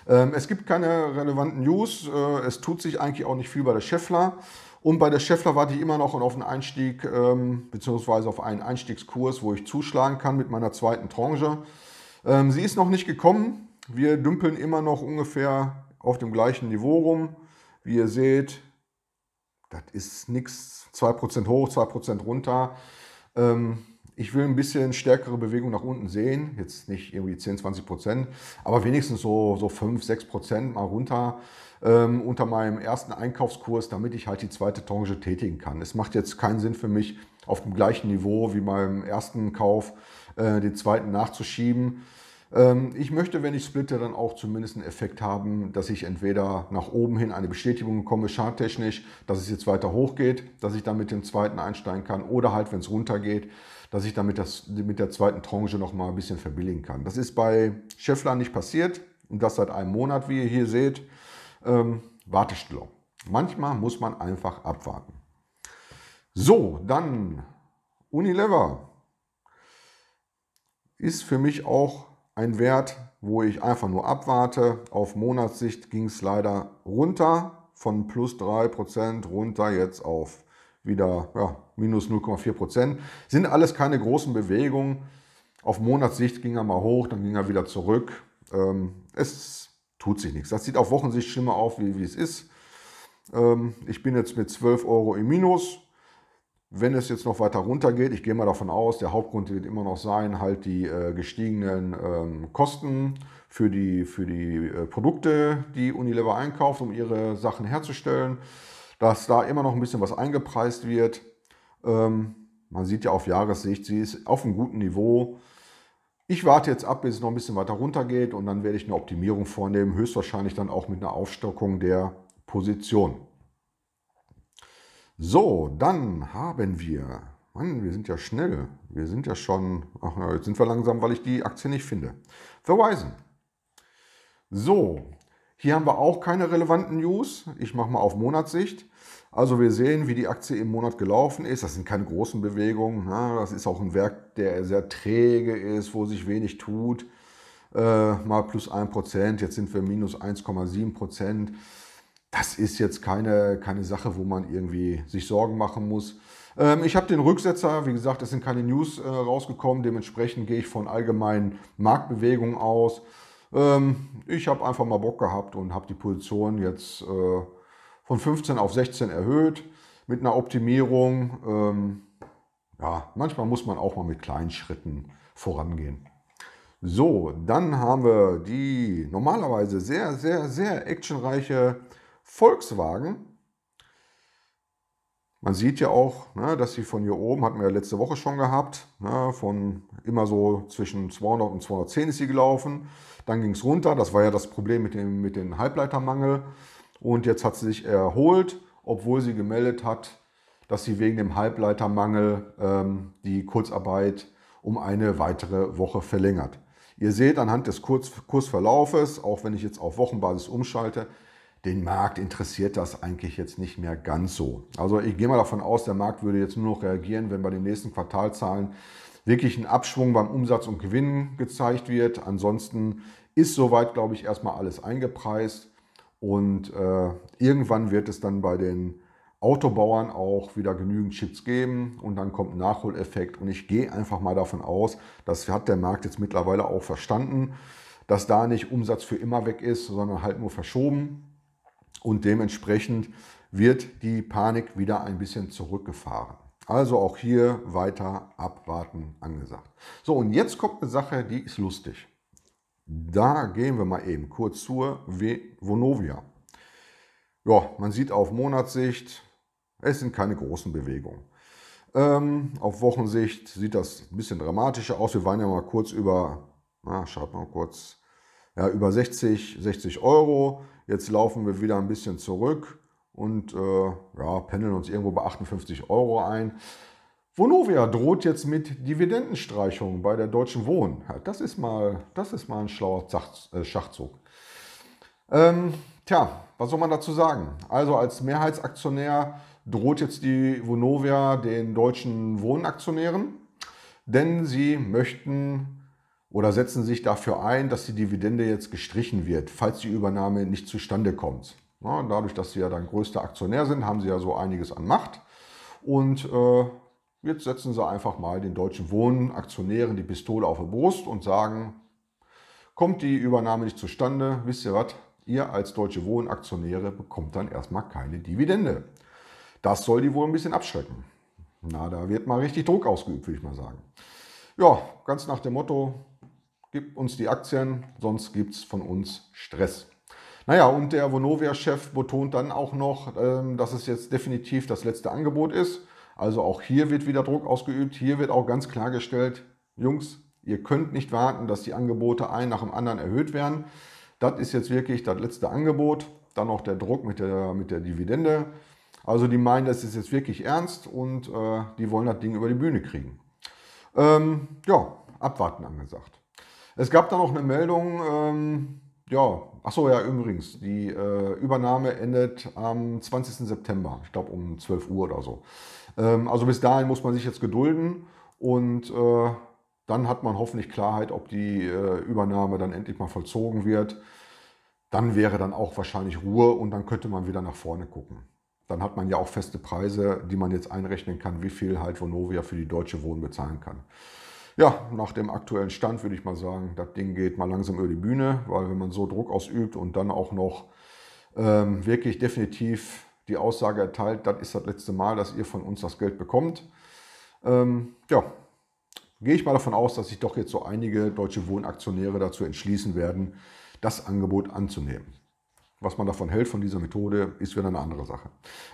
Ähm, es gibt keine relevanten News, äh, es tut sich eigentlich auch nicht viel bei der Scheffler. Und bei der Scheffler warte ich immer noch auf einen Einstieg, ähm, beziehungsweise auf einen Einstiegskurs, wo ich zuschlagen kann mit meiner zweiten Tranche. Ähm, sie ist noch nicht gekommen. Wir dümpeln immer noch ungefähr auf dem gleichen Niveau rum. Wie ihr seht, das ist nichts. 2% hoch, 2% runter. Ähm, ich will ein bisschen stärkere Bewegung nach unten sehen. Jetzt nicht irgendwie 10, 20 Prozent, aber wenigstens so, so 5, 6 Prozent mal runter ähm, unter meinem ersten Einkaufskurs, damit ich halt die zweite Tranche tätigen kann. Es macht jetzt keinen Sinn für mich, auf dem gleichen Niveau wie beim ersten Kauf äh, den zweiten nachzuschieben. Ähm, ich möchte, wenn ich splitte, dann auch zumindest einen Effekt haben, dass ich entweder nach oben hin eine Bestätigung bekomme, schadtechnisch, dass es jetzt weiter hochgeht, dass ich dann mit dem zweiten einsteigen kann oder halt, wenn es runtergeht, dass ich damit das, mit der zweiten Tranche noch mal ein bisschen verbilligen kann. Das ist bei Scheffler nicht passiert und das seit einem Monat, wie ihr hier seht. Ähm, Wartestellung. Manchmal muss man einfach abwarten. So, dann Unilever ist für mich auch ein Wert, wo ich einfach nur abwarte. Auf Monatssicht ging es leider runter von plus 3% runter jetzt auf wieder ja, minus 0,4 Prozent. Sind alles keine großen Bewegungen. Auf Monatssicht ging er mal hoch, dann ging er wieder zurück. Ähm, es tut sich nichts. Das sieht auf Wochensicht schlimmer auf, wie, wie es ist. Ähm, ich bin jetzt mit 12 Euro im Minus. Wenn es jetzt noch weiter runter geht, ich gehe mal davon aus, der Hauptgrund wird immer noch sein, halt die äh, gestiegenen ähm, Kosten für die, für die äh, Produkte, die Unilever einkauft, um ihre Sachen herzustellen dass da immer noch ein bisschen was eingepreist wird. Ähm, man sieht ja auf Jahressicht, sie ist auf einem guten Niveau. Ich warte jetzt ab, bis es noch ein bisschen weiter runter geht und dann werde ich eine Optimierung vornehmen, höchstwahrscheinlich dann auch mit einer Aufstockung der Position. So, dann haben wir, Mann, wir sind ja schnell, wir sind ja schon, ach ja, jetzt sind wir langsam, weil ich die Aktie nicht finde. Verizon. So, hier haben wir auch keine relevanten News. Ich mache mal auf Monatssicht. Also wir sehen, wie die Aktie im Monat gelaufen ist. Das sind keine großen Bewegungen. Ne? Das ist auch ein Werk, der sehr träge ist, wo sich wenig tut. Äh, mal plus 1%, jetzt sind wir minus 1,7%. Das ist jetzt keine, keine Sache, wo man irgendwie sich Sorgen machen muss. Ähm, ich habe den Rücksetzer, wie gesagt, es sind keine News äh, rausgekommen. Dementsprechend gehe ich von allgemeinen Marktbewegungen aus. Ähm, ich habe einfach mal Bock gehabt und habe die Position jetzt äh, von 15 auf 16 erhöht mit einer Optimierung. Ähm, ja, manchmal muss man auch mal mit kleinen Schritten vorangehen. So, dann haben wir die normalerweise sehr, sehr, sehr actionreiche Volkswagen man sieht ja auch, ne, dass sie von hier oben, hatten wir ja letzte Woche schon gehabt, ne, von immer so zwischen 200 und 210 ist sie gelaufen. Dann ging es runter, das war ja das Problem mit dem, mit dem Halbleitermangel. Und jetzt hat sie sich erholt, obwohl sie gemeldet hat, dass sie wegen dem Halbleitermangel ähm, die Kurzarbeit um eine weitere Woche verlängert. Ihr seht anhand des Kurs, Kursverlaufes, auch wenn ich jetzt auf Wochenbasis umschalte, den Markt interessiert das eigentlich jetzt nicht mehr ganz so. Also ich gehe mal davon aus, der Markt würde jetzt nur noch reagieren, wenn bei den nächsten Quartalzahlen wirklich ein Abschwung beim Umsatz und Gewinn gezeigt wird. Ansonsten ist soweit, glaube ich, erstmal alles eingepreist. Und äh, irgendwann wird es dann bei den Autobauern auch wieder genügend Chips geben und dann kommt ein Nachholeffekt. Und ich gehe einfach mal davon aus, das hat der Markt jetzt mittlerweile auch verstanden, dass da nicht Umsatz für immer weg ist, sondern halt nur verschoben und dementsprechend wird die Panik wieder ein bisschen zurückgefahren. Also auch hier weiter abwarten angesagt. So, und jetzt kommt eine Sache, die ist lustig. Da gehen wir mal eben kurz zur Vonovia. Ja, man sieht auf Monatssicht, es sind keine großen Bewegungen. Ähm, auf Wochensicht sieht das ein bisschen dramatischer aus. Wir waren ja mal kurz über, na, schaut mal kurz, ja, über 60, 60 Euro. Jetzt laufen wir wieder ein bisschen zurück und äh, ja, pendeln uns irgendwo bei 58 Euro ein. Vonovia droht jetzt mit Dividendenstreichung bei der Deutschen Wohnen. Ja, das, ist mal, das ist mal ein schlauer äh, Schachzug. Ähm, tja, was soll man dazu sagen? Also als Mehrheitsaktionär droht jetzt die Vonovia den deutschen Wohnaktionären, denn sie möchten oder setzen sich dafür ein, dass die Dividende jetzt gestrichen wird, falls die Übernahme nicht zustande kommt. Ja, dadurch, dass sie ja dann größter Aktionär sind, haben sie ja so einiges an Macht. Und äh, jetzt setzen sie einfach mal den deutschen Wohnen Aktionären die Pistole auf die Brust und sagen, kommt die Übernahme nicht zustande, wisst ihr was, ihr als deutsche Wohnen Aktionäre bekommt dann erstmal keine Dividende. Das soll die wohl ein bisschen abschrecken. Na, da wird mal richtig Druck ausgeübt, würde ich mal sagen. Ja, ganz nach dem Motto, Gib uns die Aktien, sonst gibt es von uns Stress. Naja, und der Vonovia-Chef betont dann auch noch, ähm, dass es jetzt definitiv das letzte Angebot ist. Also auch hier wird wieder Druck ausgeübt. Hier wird auch ganz klargestellt, Jungs, ihr könnt nicht warten, dass die Angebote ein nach dem anderen erhöht werden. Das ist jetzt wirklich das letzte Angebot. Dann noch der Druck mit der, mit der Dividende. Also die meinen, das ist jetzt wirklich ernst und äh, die wollen das Ding über die Bühne kriegen. Ähm, ja, abwarten angesagt. Es gab da noch eine Meldung, ähm, ja, achso, ja, übrigens, die äh, Übernahme endet am 20. September, ich glaube um 12 Uhr oder so. Ähm, also bis dahin muss man sich jetzt gedulden und äh, dann hat man hoffentlich Klarheit, ob die äh, Übernahme dann endlich mal vollzogen wird. Dann wäre dann auch wahrscheinlich Ruhe und dann könnte man wieder nach vorne gucken. Dann hat man ja auch feste Preise, die man jetzt einrechnen kann, wie viel halt Vonovia für die Deutsche Wohnen bezahlen kann. Ja, nach dem aktuellen Stand würde ich mal sagen, das Ding geht mal langsam über die Bühne, weil wenn man so Druck ausübt und dann auch noch ähm, wirklich definitiv die Aussage erteilt, das ist das letzte Mal, dass ihr von uns das Geld bekommt. Ähm, ja, gehe ich mal davon aus, dass sich doch jetzt so einige deutsche Wohnaktionäre dazu entschließen werden, das Angebot anzunehmen. Was man davon hält, von dieser Methode, ist wieder eine andere Sache.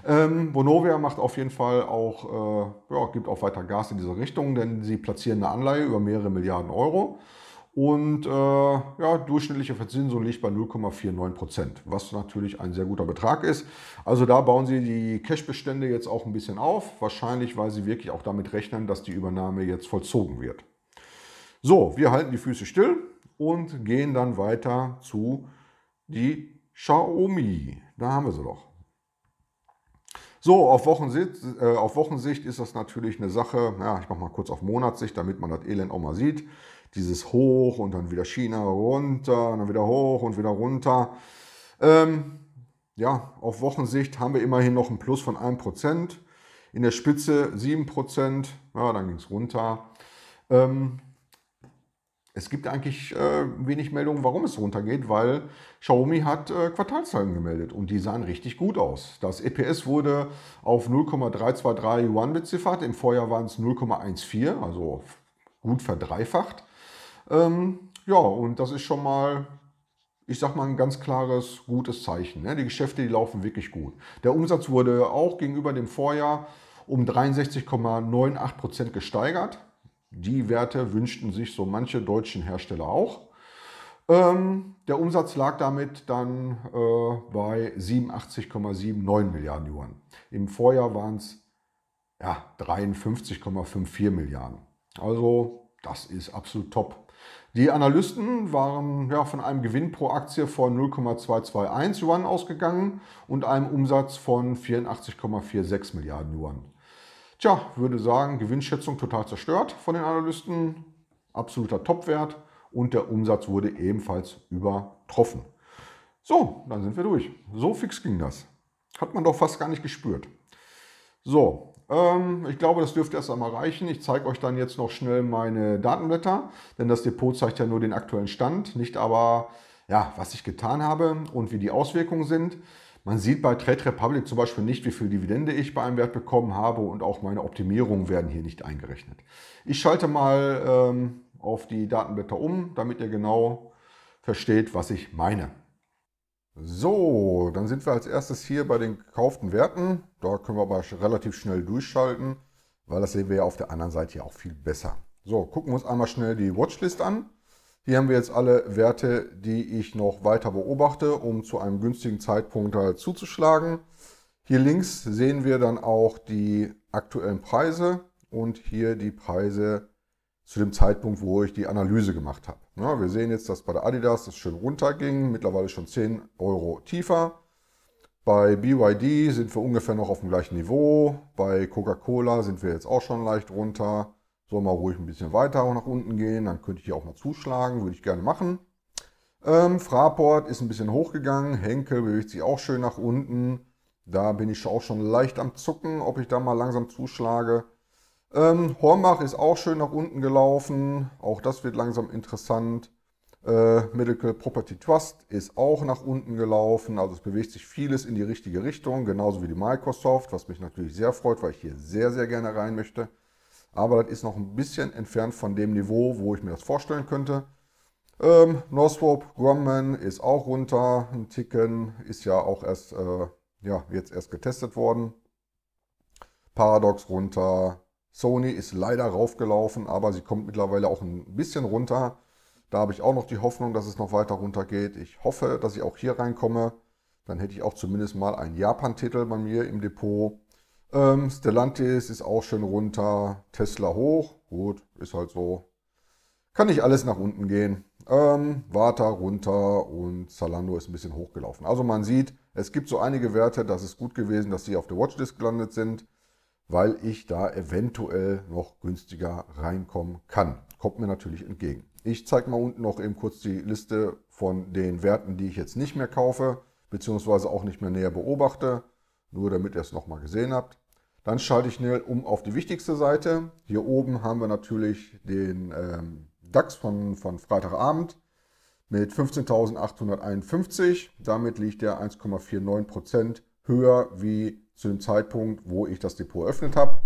Ähm, Bonovia macht auf jeden Fall auch, äh, ja, gibt auch weiter Gas in diese Richtung, denn sie platzieren eine Anleihe über mehrere Milliarden Euro. Und äh, ja, durchschnittliche Verzinsung liegt bei 0,49 Prozent, was natürlich ein sehr guter Betrag ist. Also da bauen sie die Cash-Bestände jetzt auch ein bisschen auf, wahrscheinlich weil sie wirklich auch damit rechnen, dass die Übernahme jetzt vollzogen wird. So, wir halten die Füße still und gehen dann weiter zu die Xiaomi, da haben wir sie doch. So, auf Wochensicht, äh, auf Wochensicht ist das natürlich eine Sache, ja, ich mache mal kurz auf Monatssicht, damit man das Elend auch mal sieht. Dieses hoch und dann wieder China runter, dann wieder hoch und wieder runter. Ähm, ja, auf Wochensicht haben wir immerhin noch ein Plus von 1%. In der Spitze 7%, ja, dann ging es runter. Ähm, es gibt eigentlich äh, wenig Meldungen, warum es runtergeht, weil Xiaomi hat äh, Quartalszahlen gemeldet und die sahen richtig gut aus. Das EPS wurde auf 0,323 Yuan beziffert, im Vorjahr waren es 0,14, also gut verdreifacht. Ähm, ja, und das ist schon mal, ich sag mal, ein ganz klares, gutes Zeichen. Ne? Die Geschäfte, die laufen wirklich gut. Der Umsatz wurde auch gegenüber dem Vorjahr um 63,98 gesteigert die Werte wünschten sich so manche deutschen Hersteller auch. Ähm, der Umsatz lag damit dann äh, bei 87,79 Milliarden Yuan. Im Vorjahr waren es ja, 53,54 Milliarden. Also das ist absolut top. Die Analysten waren ja, von einem Gewinn pro Aktie von 0,221 Yuan ausgegangen und einem Umsatz von 84,46 Milliarden Yuan. Tja, würde sagen, Gewinnschätzung total zerstört von den Analysten, absoluter Topwert und der Umsatz wurde ebenfalls übertroffen. So, dann sind wir durch. So fix ging das. Hat man doch fast gar nicht gespürt. So, ähm, ich glaube, das dürfte erst einmal reichen. Ich zeige euch dann jetzt noch schnell meine Datenblätter, denn das Depot zeigt ja nur den aktuellen Stand, nicht aber, ja, was ich getan habe und wie die Auswirkungen sind. Man sieht bei Trade Republic zum Beispiel nicht, wie viel Dividende ich bei einem Wert bekommen habe und auch meine Optimierungen werden hier nicht eingerechnet. Ich schalte mal ähm, auf die Datenblätter um, damit ihr genau versteht, was ich meine. So, dann sind wir als erstes hier bei den gekauften Werten. Da können wir aber relativ schnell durchschalten, weil das sehen wir ja auf der anderen Seite ja auch viel besser. So, gucken wir uns einmal schnell die Watchlist an. Hier haben wir jetzt alle Werte, die ich noch weiter beobachte, um zu einem günstigen Zeitpunkt halt zuzuschlagen. Hier links sehen wir dann auch die aktuellen Preise und hier die Preise zu dem Zeitpunkt, wo ich die Analyse gemacht habe. Ja, wir sehen jetzt, dass bei der Adidas das schön runterging, mittlerweile schon 10 Euro tiefer. Bei BYD sind wir ungefähr noch auf dem gleichen Niveau. Bei Coca-Cola sind wir jetzt auch schon leicht runter soll mal ruhig ein bisschen weiter nach unten gehen, dann könnte ich hier auch mal zuschlagen, würde ich gerne machen. Ähm, Fraport ist ein bisschen hochgegangen, Henkel bewegt sich auch schön nach unten. Da bin ich auch schon leicht am Zucken, ob ich da mal langsam zuschlage. Ähm, Hornbach ist auch schön nach unten gelaufen, auch das wird langsam interessant. Äh, Medical Property Trust ist auch nach unten gelaufen, also es bewegt sich vieles in die richtige Richtung, genauso wie die Microsoft, was mich natürlich sehr freut, weil ich hier sehr, sehr gerne rein möchte aber das ist noch ein bisschen entfernt von dem Niveau, wo ich mir das vorstellen könnte. Ähm, Northrop Grumman ist auch runter, ein Ticken, ist ja auch erst, äh, ja, jetzt erst getestet worden. Paradox runter, Sony ist leider raufgelaufen, aber sie kommt mittlerweile auch ein bisschen runter. Da habe ich auch noch die Hoffnung, dass es noch weiter runter geht. Ich hoffe, dass ich auch hier reinkomme. Dann hätte ich auch zumindest mal einen Japan-Titel bei mir im Depot. Ähm, Stellantis ist auch schön runter. Tesla hoch. Gut, ist halt so. Kann nicht alles nach unten gehen. Ähm, Vata runter und Zalando ist ein bisschen hochgelaufen. Also man sieht, es gibt so einige Werte, das ist gut gewesen, dass sie auf der Watchlist gelandet sind, weil ich da eventuell noch günstiger reinkommen kann. Kommt mir natürlich entgegen. Ich zeige mal unten noch eben kurz die Liste von den Werten, die ich jetzt nicht mehr kaufe, beziehungsweise auch nicht mehr näher beobachte, nur damit ihr es nochmal gesehen habt. Dann schalte ich schnell um auf die wichtigste Seite. Hier oben haben wir natürlich den ähm, DAX von, von Freitagabend mit 15.851. Damit liegt der 1,49% Prozent höher wie zu dem Zeitpunkt, wo ich das Depot eröffnet habe.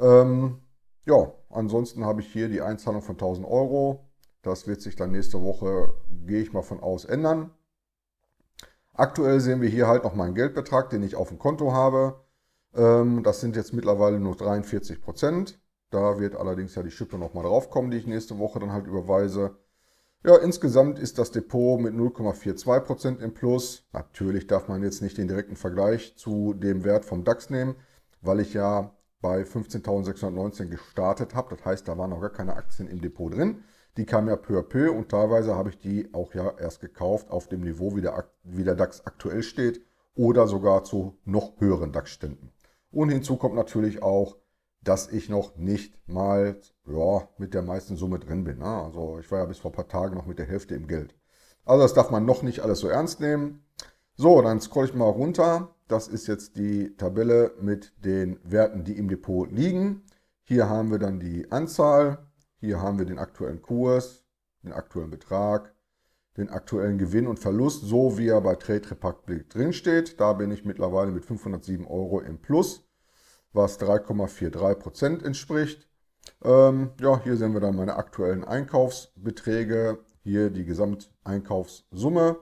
Ähm, ja, ansonsten habe ich hier die Einzahlung von 1000 Euro. Das wird sich dann nächste Woche, gehe ich mal von aus, ändern. Aktuell sehen wir hier halt noch meinen Geldbetrag, den ich auf dem Konto habe. Ähm, das sind jetzt mittlerweile nur 43 Prozent. Da wird allerdings ja die Schippe nochmal draufkommen, die ich nächste Woche dann halt überweise. Ja, insgesamt ist das Depot mit 0,42% Prozent im Plus. Natürlich darf man jetzt nicht den direkten Vergleich zu dem Wert vom DAX nehmen, weil ich ja bei 15.619 gestartet habe. Das heißt, da waren noch gar keine Aktien im Depot drin. Die kamen ja peu à peu und teilweise habe ich die auch ja erst gekauft auf dem Niveau, wie der, wie der DAX aktuell steht oder sogar zu noch höheren DAX-Ständen. Und hinzu kommt natürlich auch, dass ich noch nicht mal ja, mit der meisten Summe drin bin. Ne? Also ich war ja bis vor ein paar Tagen noch mit der Hälfte im Geld. Also das darf man noch nicht alles so ernst nehmen. So, dann scroll ich mal runter. Das ist jetzt die Tabelle mit den Werten, die im Depot liegen. Hier haben wir dann die Anzahl, hier haben wir den aktuellen Kurs, den aktuellen Betrag, den aktuellen Gewinn und Verlust, so wie er bei Trade Republic drinsteht. Da bin ich mittlerweile mit 507 Euro im Plus, was 3,43% entspricht. Ähm, ja, hier sehen wir dann meine aktuellen Einkaufsbeträge, hier die Gesamteinkaufssumme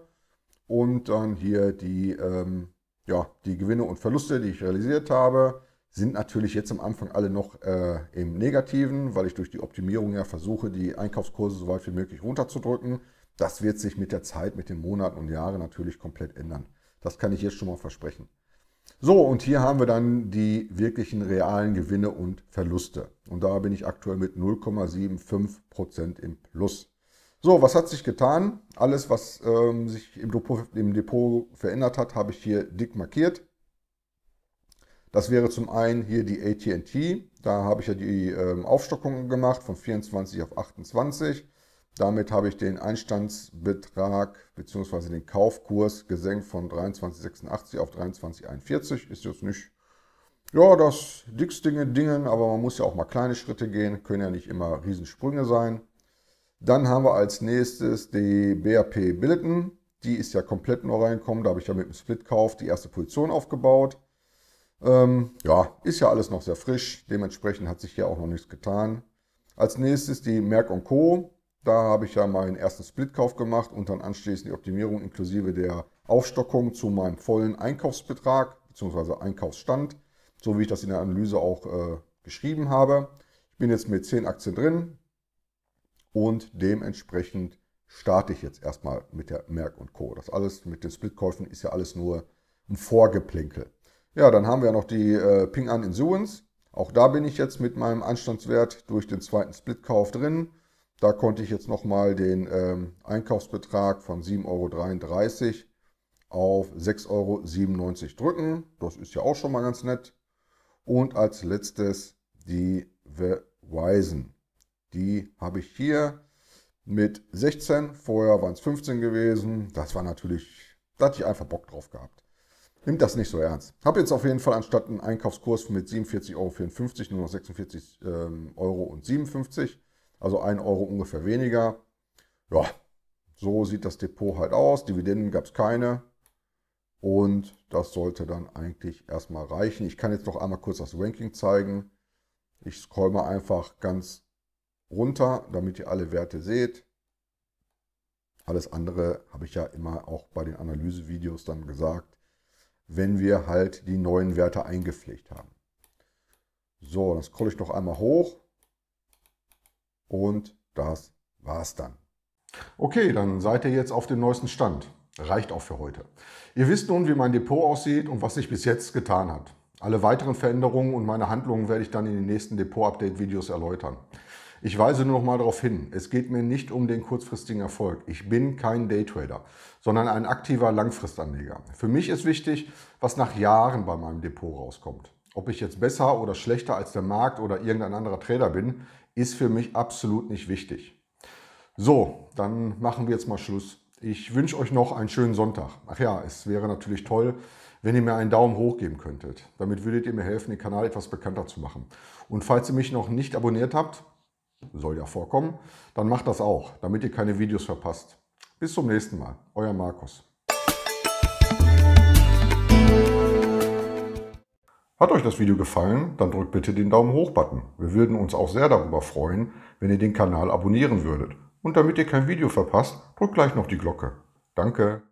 und dann hier die, ähm, ja, die Gewinne und Verluste, die ich realisiert habe. Sind natürlich jetzt am Anfang alle noch äh, im Negativen, weil ich durch die Optimierung ja versuche, die Einkaufskurse so weit wie möglich runterzudrücken. Das wird sich mit der Zeit, mit den Monaten und Jahren natürlich komplett ändern. Das kann ich jetzt schon mal versprechen. So, und hier haben wir dann die wirklichen realen Gewinne und Verluste. Und da bin ich aktuell mit 0,75% im Plus. So, was hat sich getan? Alles, was ähm, sich im Depot, im Depot verändert hat, habe ich hier dick markiert. Das wäre zum einen hier die ATT. Da habe ich ja die ähm, Aufstockung gemacht von 24 auf 28. Damit habe ich den Einstandsbetrag bzw. den Kaufkurs gesenkt von 23,86 auf 23,41. Ist jetzt nicht, ja, das dickste Dingen, aber man muss ja auch mal kleine Schritte gehen, können ja nicht immer Riesensprünge sein. Dann haben wir als nächstes die BAP Billiton. Die ist ja komplett neu reingekommen, da habe ich ja mit dem Splitkauf die erste Position aufgebaut. Ähm, ja, ist ja alles noch sehr frisch, dementsprechend hat sich hier auch noch nichts getan. Als nächstes die Merck Co. Da habe ich ja meinen ersten Splitkauf gemacht und dann anschließend die Optimierung inklusive der Aufstockung zu meinem vollen Einkaufsbetrag bzw. Einkaufsstand, so wie ich das in der Analyse auch äh, geschrieben habe. Ich bin jetzt mit 10 Aktien drin und dementsprechend starte ich jetzt erstmal mit der Merck und Co. Das alles mit den Splitkäufen ist ja alles nur ein Vorgeplänkel. Ja, dann haben wir noch die äh, Ping An Insurance. Auch da bin ich jetzt mit meinem Anstandswert durch den zweiten Splitkauf drin. Da konnte ich jetzt nochmal den ähm, Einkaufsbetrag von 7,33 Euro auf 6,97 Euro drücken. Das ist ja auch schon mal ganz nett. Und als letztes die Verizon. Die habe ich hier mit 16. Vorher waren es 15 gewesen. Das war natürlich, da hatte ich einfach Bock drauf gehabt. Nimmt das nicht so ernst. Habe jetzt auf jeden Fall anstatt einen Einkaufskurs mit 47,54 Euro nur noch 46,57 ähm, Euro also 1 Euro ungefähr weniger. Ja, so sieht das Depot halt aus. Dividenden gab es keine. Und das sollte dann eigentlich erstmal reichen. Ich kann jetzt noch einmal kurz das Ranking zeigen. Ich scroll mal einfach ganz runter, damit ihr alle Werte seht. Alles andere habe ich ja immer auch bei den Analysevideos dann gesagt, wenn wir halt die neuen Werte eingepflegt haben. So, dann scroll ich noch einmal hoch. Und das war's dann. Okay, dann seid ihr jetzt auf dem neuesten Stand. Reicht auch für heute. Ihr wisst nun, wie mein Depot aussieht und was sich bis jetzt getan hat. Alle weiteren Veränderungen und meine Handlungen werde ich dann in den nächsten Depot-Update-Videos erläutern. Ich weise nur noch mal darauf hin, es geht mir nicht um den kurzfristigen Erfolg. Ich bin kein Daytrader, sondern ein aktiver Langfristanleger. Für mich ist wichtig, was nach Jahren bei meinem Depot rauskommt. Ob ich jetzt besser oder schlechter als der Markt oder irgendein anderer Trader bin, ist für mich absolut nicht wichtig. So, dann machen wir jetzt mal Schluss. Ich wünsche euch noch einen schönen Sonntag. Ach ja, es wäre natürlich toll, wenn ihr mir einen Daumen hoch geben könntet. Damit würdet ihr mir helfen, den Kanal etwas bekannter zu machen. Und falls ihr mich noch nicht abonniert habt, soll ja vorkommen, dann macht das auch, damit ihr keine Videos verpasst. Bis zum nächsten Mal, euer Markus. Hat euch das Video gefallen, dann drückt bitte den Daumen hoch Button. Wir würden uns auch sehr darüber freuen, wenn ihr den Kanal abonnieren würdet. Und damit ihr kein Video verpasst, drückt gleich noch die Glocke. Danke!